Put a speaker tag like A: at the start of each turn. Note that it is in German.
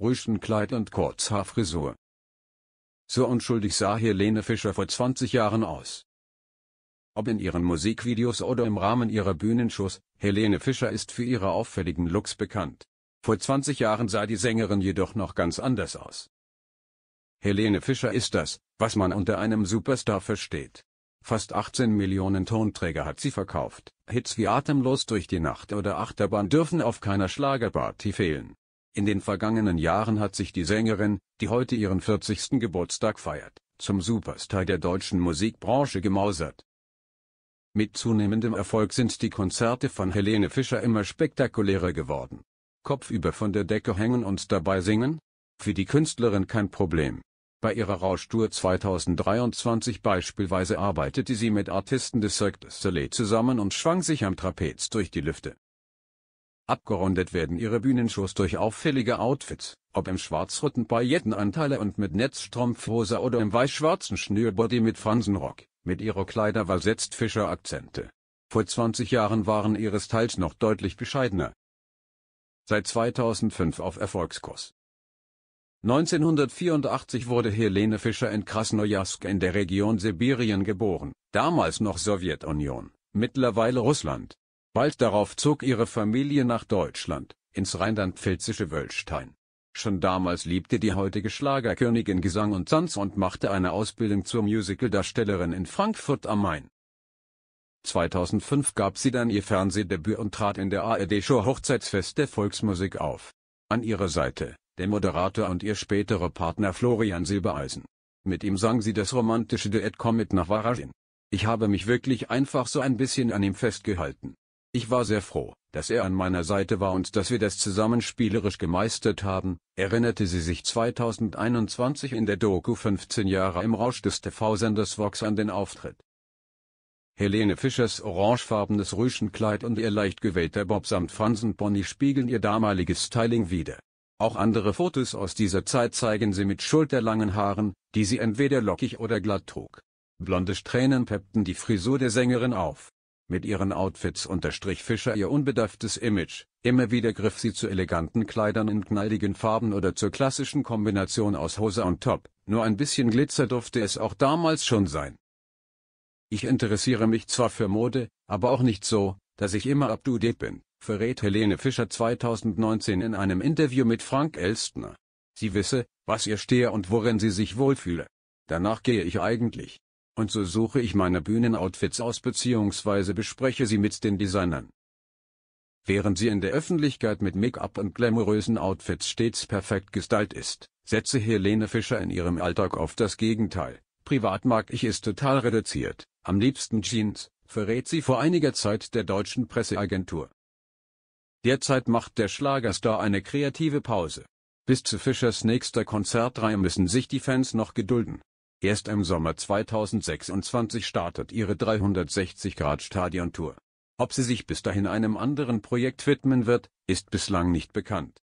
A: Rüschenkleid und Kurzhaarfrisur. So unschuldig sah Helene Fischer vor 20 Jahren aus. Ob in ihren Musikvideos oder im Rahmen ihrer Bühnenshows, Helene Fischer ist für ihre auffälligen Looks bekannt. Vor 20 Jahren sah die Sängerin jedoch noch ganz anders aus. Helene Fischer ist das, was man unter einem Superstar versteht. Fast 18 Millionen Tonträger hat sie verkauft. Hits wie Atemlos durch die Nacht oder Achterbahn dürfen auf keiner Schlagerparty fehlen. In den vergangenen Jahren hat sich die Sängerin, die heute ihren 40. Geburtstag feiert, zum Superstar der deutschen Musikbranche gemausert. Mit zunehmendem Erfolg sind die Konzerte von Helene Fischer immer spektakulärer geworden. Kopfüber von der Decke hängen und dabei singen? Für die Künstlerin kein Problem. Bei ihrer Rauschtour 2023 beispielsweise arbeitete sie mit Artisten des Cirque du Soleil zusammen und schwang sich am Trapez durch die Lüfte. Abgerundet werden ihre Bühnenshows durch auffällige Outfits, ob im schwarz-roten Paillettenanteile und mit Netzstrumpfhose oder im weiß-schwarzen Schnürbody mit Fransenrock, mit ihrer Kleiderwahl setzt Fischer Akzente. Vor 20 Jahren waren ihre Styles noch deutlich bescheidener. Seit 2005 auf Erfolgskurs. 1984 wurde Helene Fischer in Krasnojarsk in der Region Sibirien geboren, damals noch Sowjetunion, mittlerweile Russland. Bald darauf zog ihre Familie nach Deutschland, ins rheinland-pfälzische Wölstein. Schon damals liebte die heutige Schlagerkönigin Gesang und Tanz und machte eine Ausbildung zur Musicaldarstellerin in Frankfurt am Main. 2005 gab sie dann ihr Fernsehdebüt und trat in der ARD-Show Hochzeitsfest der Volksmusik auf. An ihrer Seite, der Moderator und ihr späterer Partner Florian Silbereisen. Mit ihm sang sie das romantische Duett Komm nach Varashin. Ich habe mich wirklich einfach so ein bisschen an ihm festgehalten. Ich war sehr froh, dass er an meiner Seite war und dass wir das zusammen spielerisch gemeistert haben, erinnerte sie sich 2021 in der Doku 15 Jahre im Rausch des TV-Senders Vox an den Auftritt. Helene Fischers orangefarbenes Rüschenkleid und ihr leicht gewählter Bob samt Fransenpony spiegeln ihr damaliges Styling wider. Auch andere Fotos aus dieser Zeit zeigen sie mit schulterlangen Haaren, die sie entweder lockig oder glatt trug. Blonde Strähnen peppten die Frisur der Sängerin auf. Mit ihren Outfits unterstrich Fischer ihr unbedarftes Image, immer wieder griff sie zu eleganten Kleidern in knalligen Farben oder zur klassischen Kombination aus Hose und Top, nur ein bisschen Glitzer durfte es auch damals schon sein. Ich interessiere mich zwar für Mode, aber auch nicht so, dass ich immer up-to-date bin, verrät Helene Fischer 2019 in einem Interview mit Frank Elstner. Sie wisse, was ihr stehe und worin sie sich wohlfühle. Danach gehe ich eigentlich und so suche ich meine Bühnenoutfits aus bzw. bespreche sie mit den Designern. Während sie in der Öffentlichkeit mit Make-up und glamourösen Outfits stets perfekt gestylt ist, setze Helene Fischer in ihrem Alltag auf das Gegenteil. Privat mag ich es total reduziert, am liebsten Jeans, verrät sie vor einiger Zeit der deutschen Presseagentur. Derzeit macht der Schlagerstar eine kreative Pause. Bis zu Fischers nächster Konzertreihe müssen sich die Fans noch gedulden. Erst im Sommer 2026 startet ihre 360-Grad-Stadion-Tour. Ob sie sich bis dahin einem anderen Projekt widmen wird, ist bislang nicht bekannt